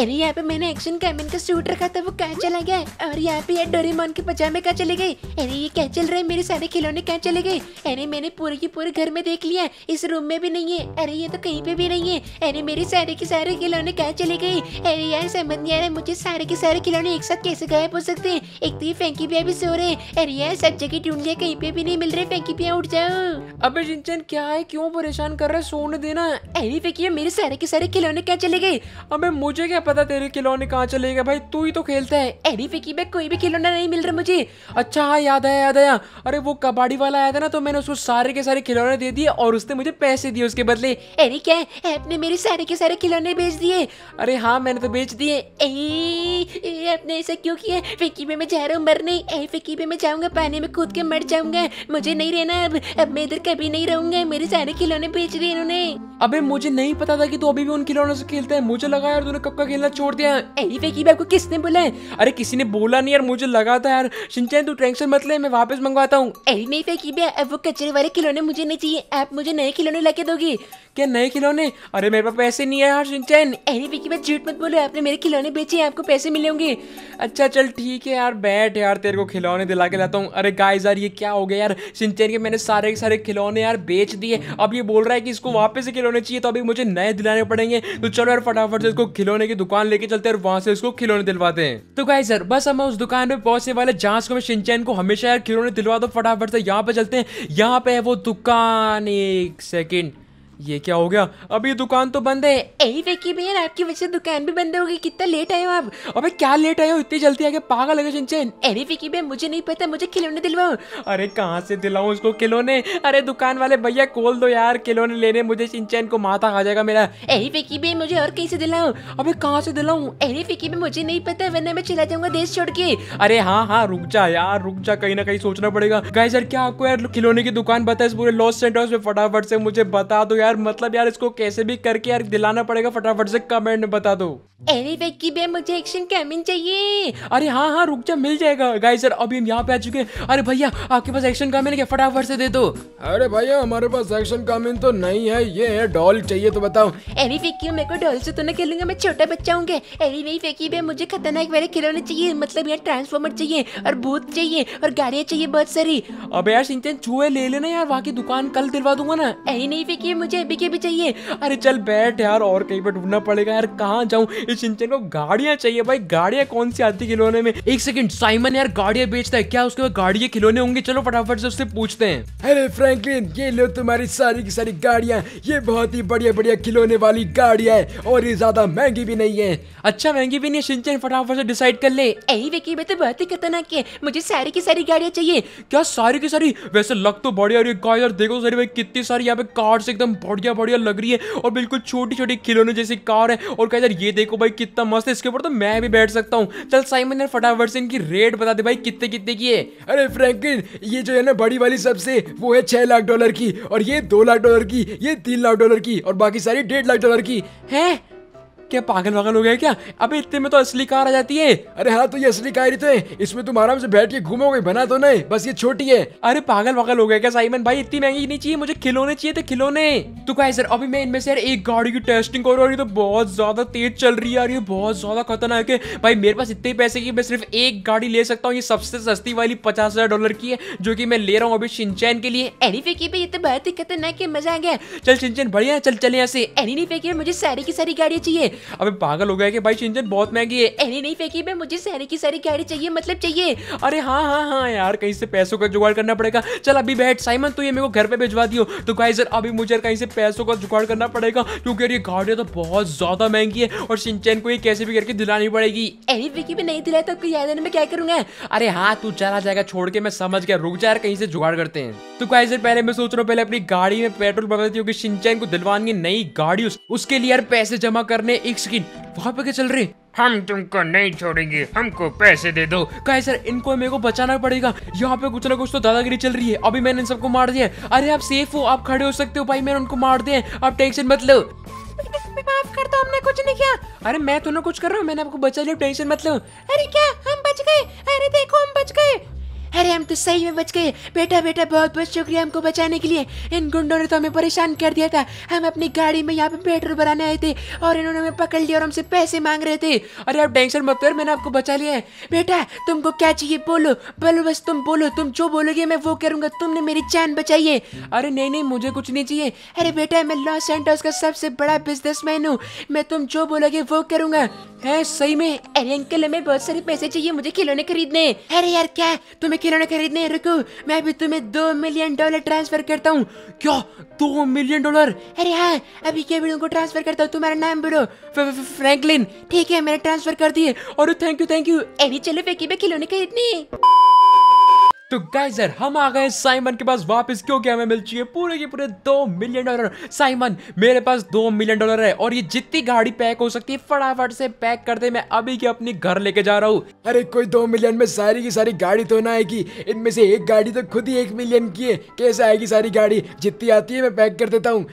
अरे यहाँ पे मैंने एक्शन कैमिन का सूट रखा था वो कहाँ चला गया और यहाँ पे डोरेमोन के पजामे कहाँ चले गए अरे ये क्या चल रहा है मेरे सारे खिलौने कहाँ चले गए अरे मैंने पूरे के पूरे घर में देख लिया इस रूम में भी नहीं है अरे ये तो कहीं पे भी नहीं है अरे मेरे सारे के सारे खिलौने कहाँ चले गए अरे यार समझ नहीं आ रहा मुझे सारे के सारे खिलौने एक साथ कैसे गायब हो सकते हैं एक तो ये फैंकी पिया भी सो रहे अरे यार सब जगह ढूंढ लिया कहीं पे भी नहीं मिल रहे फैंकी पिया उठ जाओ अब सिंचन क्या है क्यों परेशान कर रहा है सोने देना अरे फैंकी मेरे सारे के सारे खिलौने कहाँ चले गए अब मुझे क्या पता तेरे खिलौने कहाँ चले गए भाई तू ही तो खेलता है अरे फिकी में कोई भी खिलौना नहीं मिल रहा मुझे अच्छा हाँ याद आया याद आया अरे वो कबाड़ी वाला आया था ना तो मैंने उसको सारे के सारे खिलौने दे दिए और उसने मुझे पैसे दिए उसके बदले अरे क्या आपने मेरे सारे के सारे खिलौने बेच दिए अरे हाँ मैंने तो बेच दिए आपने ऐसा क्यों किया फिकी में मैं जा रहा हूँ मरने ए फिकी में मैं जाऊँगा पानी में कूद के मर जाऊंगा मुझे नहीं रहना अब अब मैं इधर कभी नहीं रहूंगा मेरे सारे खिलौने बेच दिए इन्होंने अबे मुझे नहीं पता था कि तू अभी भी उन खिलौनों से खेलता है मुझे लगा यार तूने कब का खेलना छोड़ दिया एनीवे की आपको किसने बोला है अरे किसी ने बोला नहीं यार मुझे लगा था यार सिंचन तू टेंशन मत ले मैं वापस मंगवाता हूँ अरे नहीं फेंकी अब वो कचरे वाले खिलौने मुझे नहीं चाहिए आप मुझे नए खिलौने लेके दोगी क्या नए खिलौने अरे मेरे पास पैसे नहीं है यार सिंचन अरे फेकी मैं झूठ मत बोलो आपने मेरे खिलौने बेचे हैं आपको पैसे मिले होंगे अच्छा चल ठीक है यार बैठ यार तेरे को खिलौने दिला के लाता हूँ अरे गाइस यार ये क्या हो गया यार सिंचन के मैंने सारे के सारे खिलौने यार बेच दिए अब ये बोल रहा है कि इसको वापस से खिलौने चाहिए तो अभी मुझे नए दिलाने पड़ेंगे तो चलो यार फटाफट से इसको खिलौने की दुकान लेके चलते हैं और वहाँ से उसको खिलौने दिलवाते हैं तो गाय सर बस हम उस दुकान पे पहुंचने वाले जहाँ को सिंचैन को हमेशा यार खिलौने दिलवा दो फटाफट से यहाँ पे चलते हैं यहाँ पे है वो दुकान एक सेकेंड ये क्या हो गया अभी दुकान तो बंद है यही वेकी भैया आपकी वजह से दुकान भी बंद हो गई कितना लेट आए हो आप अबे क्या लेट आए हो इतनी जल्दी आगे पागल लगे सिंचन अरे भैया मुझे नहीं पता मुझे खिलौने दिलवाओ अरे कहाँ से दिलाऊ उसको खिलौने अरे दुकान वाले भैया खोल दो यार खिलौने लेने मुझे सिंचन को माथा खा जाएगा मेरा यही वेकी भैया मुझे और कहीं से दिलाओ अभी कहाँ से दिलाऊ अरे वेकी भैया मुझे नहीं पता वरना मैं चला जाऊंगा देश छोड़ के अरे हाँ हाँ रुक जा यार रुक जा कहीं ना कहीं सोचना पड़ेगा गाइस यार क्या आपको यार खिलौने की दुकान बताए पूरे लॉस सेंटर्स में फटाफट से मुझे बता दो यार यार मतलब यार इसको कैसे भी करके यार दिलाना पड़ेगा फटाफट से कमेंट में बता दो अरे की बे मुझे एक्शन कैमिन चाहिए अरे हाँ हाँ रुक जा मिल जाएगा गाइस सर अभी हम यहाँ पे आ चुके हैं अरे भैया आपके पास एक्शन कामिन क्या फटाफट से दे दो अरे भैया हमारे पास एक्शन कामिन तो नहीं है ये है डॉल चाहिए तो बताओ अरे की मेरे को डॉल से तो ना खेलूंगा मैं छोटा बच्चा हूँ अरे मेरी की बे मुझे खतरनाक वाले खिलौने चाहिए मतलब यार ट्रांसफॉर्मर चाहिए और भूत चाहिए और गाड़ियाँ चाहिए बहुत सारी अब यार सिंचन चूहे ले लेना यार वहाँ की दुकान कल दिलवा दूंगा ना अरे नहीं फेंकी मुझे बीके भी चाहिए अरे चल बैठ यार और कहीं पर ढूंढना पड़ेगा यार कहाँ जाऊँ इस सिंचन को गाड़ियाँ चाहिए भाई गाड़ियाँ कौन सी आती खिलौने में एक सेकंड साइमन यार गाड़ियाँ बेचता है क्या उसके पास गाड़ियाँ खिलौने होंगे चलो फटाफट से उससे पूछते हैं अरे फ्रेंकलिन ये लो तुम्हारी सारी की सारी गाड़ियाँ ये बहुत ही बढ़िया बढ़िया खिलौने वाली गाड़ियाँ है और ये ज्यादा महंगी भी नहीं है अच्छा महंगी भी नहीं है सिंचन फटाफट से डिसाइड कर ले यही विकी में तो बहुत ही खतरनाक है मुझे सारी की सारी गाड़ियाँ चाहिए क्या सारी की सारी वैसे लग तो बढ़िया देखो सारी भाई कितनी सारी यहाँ पे कार्ड एकदम बढ़िया बढ़िया लग रही है और बिल्कुल छोटी छोटी खिलौने जैसी कार है और कहा ये देखो भाई कितना मस्त है इसके ऊपर तो मैं भी बैठ सकता हूँ चल साइमन यार फटाफट से इनकी रेट बता दे भाई कितने कितने की है अरे फ्रेंकिन ये जो है ना बड़ी वाली सबसे वो है छह लाख डॉलर की और ये दो लाख डॉलर की ये तीन लाख डॉलर की और बाकी सारी डेढ़ लाख डॉलर की है क्या पागल वागल हो गया क्या अबे इतने में तो असली कार आ जाती है अरे हाँ तो ये असली कार ही तो है इसमें तुम आराम से बैठ के घूमोगे बना तो नहीं बस ये छोटी है अरे पागल वागल हो गया क्या साइमन भाई इतनी महंगी नहीं चाहिए मुझे खिलौने चाहिए थे खिलौने तो क्या सर अभी मैं इनमें से एक गाड़ी की टेस्टिंग करूँ रहा हूँ तो बहुत ज्यादा तेज चल रही है ये बहुत ज्यादा खतरनाक है भाई मेरे पास इतने पैसे की मैं सिर्फ एक गाड़ी ले सकता हूँ ये सबसे सस्ती वाली पचास हजार डॉलर की है जो की मैं ले रहा हूँ अभी सिंचैन के लिए एनी फेंकी ये तो बहुत ही खतरनाक है मजा आ गया चल सिंचैन बढ़िया चल चले ऐसे एनी नहीं फेंकी मुझे सारी की सारी गाड़ियाँ चाहिए अबे पागल हो गया कि भाई शिंजन बहुत महंगी है अरे नहीं फेंकी मैं मुझे सारी की सारी गाड़ी चाहिए मतलब चाहिए अरे हाँ हाँ हाँ यार कहीं से पैसों का जुगाड़ करना पड़ेगा चल अभी बैठ साइमन तो ये मेरे को घर पे भिजवा दियो तो भाई सर अभी मुझे कहीं से पैसों का जुगाड़ करना पड़ेगा क्योंकि यार ये गाड़ी तो बहुत ज्यादा महंगी है और सिंचन को ये कैसे भी करके दिलानी पड़ेगी अरे विकी भी नहीं दिलाया तो आपको याद आने में क्या करूंगा अरे हाँ तू चला जाएगा छोड़ के मैं समझ गया रुक जा यार कहीं से जुगाड़ करते हैं तो गाइस यार पहले मैं सोच रहा हूँ पहले अपनी गाड़ी में पेट्रोल भरवाती हूँ कि शिंचन को दिलवानी नई गाड़ी उसके लिए यार पैसे जमा करने एक सेकेंड वहाँ पे क्या चल रहे हम तुमको नहीं छोड़ेंगे हमको पैसे दे दो कहे सर इनको मेरे को बचाना पड़ेगा यहाँ पे कुछ ना कुछ तो दादागिरी चल रही है अभी मैंने इन सबको मार दिया अरे आप सेफ हो आप खड़े हो सकते हो भाई मैंने उनको मार दिया आप टेंशन मत लो माफ कर दो हमने कुछ नहीं किया अरे मैं तो ना कुछ कर रहा हूँ मैंने आपको बचा लिया टेंशन मत लो अरे क्या हम बच गए अरे देखो हम बच गए अरे हम तो सही में बच गए बेटा बेटा बहुत बहुत शुक्रिया हमको बचाने के लिए इन गुंडों ने तो हमें परेशान कर दिया था हम अपनी गाड़ी में यहाँ पे पेट्रोल भराने आए थे और इन्होंने हमें पकड़ लिया और हमसे पैसे मांग रहे थे अरे आप टेंशन मत कर मैंने आपको बचा लिया है बेटा तुमको क्या चाहिए बोलो बोलो बस तुम बोलो तुम जो बोलोगे मैं वो करूंगा तुमने मेरी जान बचाई है अरे नहीं नहीं मुझे कुछ नहीं चाहिए अरे बेटा मैं लॉस सेंटर्स का सबसे बड़ा बिजनेसमैन हूँ मैं तुम जो बोलोगे वो करूंगा है सही में अरे अंकल हमें बहुत सारे पैसे चाहिए मुझे खिलौने खरीदने अरे यार क्या तुम्हें खिलौने खिलौने खरीदने रुको मैं अभी तुम्हें दो मिलियन डॉलर ट्रांसफर करता हूँ क्या दो मिलियन डॉलर अरे हाँ अभी के भी ट्रांसफर करता हूँ तुम्हारा नाम बोलो फ्रैंकलिन ठीक है मैंने ट्रांसफर कर दिए और थैंक यू थैंक यू अरे चलो फेकी मैं खिलौने खरीदने तो गाइजर हम आ गए साइमन के पास वापस क्योंकि हमें मिल है पूरे के पूरे दो मिलियन डॉलर साइमन मेरे पास दो मिलियन डॉलर है और ये जितनी गाड़ी पैक हो सकती है फटाफट से पैक करते मैं अभी के अपने घर लेके जा रहा हूँ अरे कोई दो मिलियन में सारी की सारी गाड़ी तो ना आएगी इनमें से एक गाड़ी तो खुद ही एक मिलियन की है कैसे आएगी सारी गाड़ी जितनी आती है मैं पैक कर देता हूँ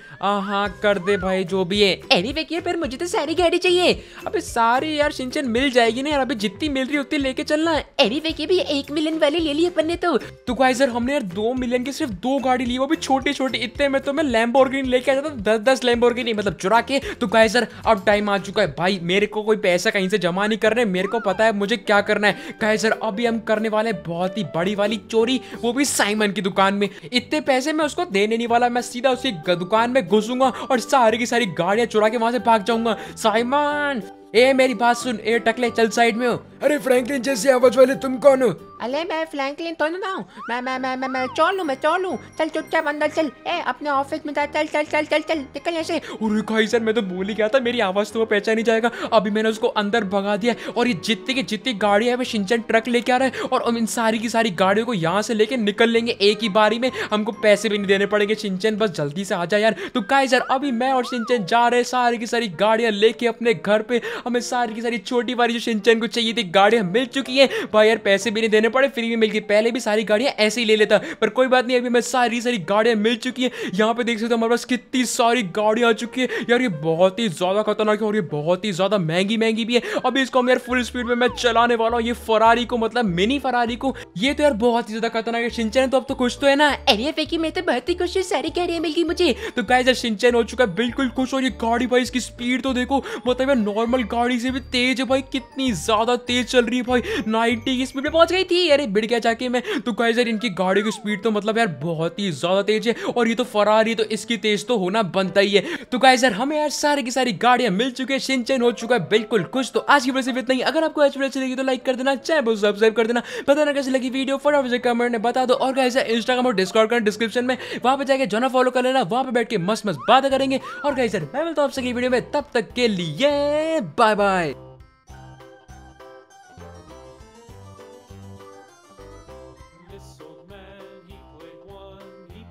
हाँ कर दे भाई जो भी है एनी वे फिर मुझे तो सारी गाड़ी चाहिए अभी सारी यार सिंचन मिल जाएगी ना यार अभी जितनी मिल रही उतनी लेके चलना एनी anyway, भी एक मिलियन वाली ले ली अपन ने तो साइकिल तो गाइस तो यार हमने यार दो मिलियन की सिर्फ दो गाड़ी ली वो भी छोटी छोटी इतने में तो मैं लैम्बोर्गिनी लेके आ जाता दस दस लैम्बोर्गिनी मतलब चुरा के तो गाइस यार अब टाइम आ चुका है भाई मेरे को कोई पैसा कहीं से जमा नहीं करना है मेरे को पता है मुझे क्या करना है गाइस यार अभी हम करने वाले हैं बहुत ही बड़ी वाली चोरी वो भी साइमन की दुकान में इतने पैसे मैं उसको देने नहीं वाला मैं सीधा उसी दुकान में घुसूंगा और सारी की सारी गाड़ियां चुरा के वहां से भाग जाऊंगा साइमन ए मेरी बात सुन ए टकले चल साइड में हो अरे फ्रैंकलिन जैसी आवाज वाले तुम कौन हो अरे मैं फ्रैंकलिन तो ना हूँ मैं मैं मैं मैं मैं चोर मैं चोर चल चुपचाप अंदर चल ए अपने ऑफिस में जा चल चल चल चल चल निकल ऐसे अरे भाई सर मैं तो भूल ही गया था मेरी आवाज़ तो वो पहचान ही जाएगा अभी मैंने उसको अंदर भगा दिया और ये जितनी की जितनी गाड़ी है वो सिंचन ट्रक लेके आ रहा है और हम इन सारी की सारी गाड़ियों को यहाँ से लेके निकल लेंगे एक ही बारी में हमको पैसे भी नहीं देने पड़ेंगे सिंचन बस जल्दी से आ जाए यार तो कहा सर अभी मैं और सिंचन जा रहे सारी की सारी गाड़ियाँ लेके अपने घर पे हमें सारी की सारी छोटी बारी जो सिंचन को चाहिए थी गाड़ियाँ मिल चुकी है भाई यार पैसे भी नहीं देने लेने पड़े फ्री में मिल गई पहले भी सारी गाड़ियां ऐसे ही ले लेता पर कोई बात नहीं अभी मैं सारी सारी गाड़ियां मिल चुकी हैं यहाँ पे देख सकते हो हमारे पास कितनी सारी गाड़ियां आ चुकी है यार ये बहुत ही ज़्यादा खतरनाक है और ये बहुत ही ज़्यादा महंगी महंगी भी है अभी इसको हम यार फुल स्पीड में मैं चलाने वाला हूँ ये फरारी को मतलब मिनी फरारी को ये तो यार बहुत ही ज़्यादा खतरनाक है सिंचन तो अब तो खुश तो है ना अरे फेकी मैं तो बहुत ही खुश हूँ सारी गाड़ियाँ मिल गई मुझे तो गाय यार सिंचन हो चुका है बिल्कुल खुश हो ये गाड़ी भाई इसकी स्पीड तो देखो मतलब नॉर्मल गाड़ी से भी तेज है भाई कितनी ज़्यादा तेज चल रही है भाई नाइनटी की स्पीड में पहुंच गई थी ही अरे बिड़ गया जाके मैं तो गाइस यार इनकी गाड़ी की स्पीड तो मतलब यार बहुत ही ज्यादा तेज है और ये तो फरारी तो इसकी तेज तो होना बनता ही है तो गाइस यार हमें यार सारी की सारी गाड़ियां मिल चुकी है सिंचन हो चुका है बिल्कुल कुछ तो आज की वजह से इतना ही अगर आपको अच्छी अच्छी लगी तो लाइक कर देना चैनल सब्सक्राइब कर देना बताना कैसे लगी वीडियो फटाफट मुझे कमेंट में बता दो और गाइस यार इंस्टाग्राम और डिस्कॉर्ड करना डिस्क्रिप्शन में वहां पर जाकर जोना फॉलो कर लेना वहां पर बैठ के मस्त मस्त बात करेंगे और गाइस यार मैं मिलता हूँ आपसे वीडियो में तब तक के लिए बाय बाय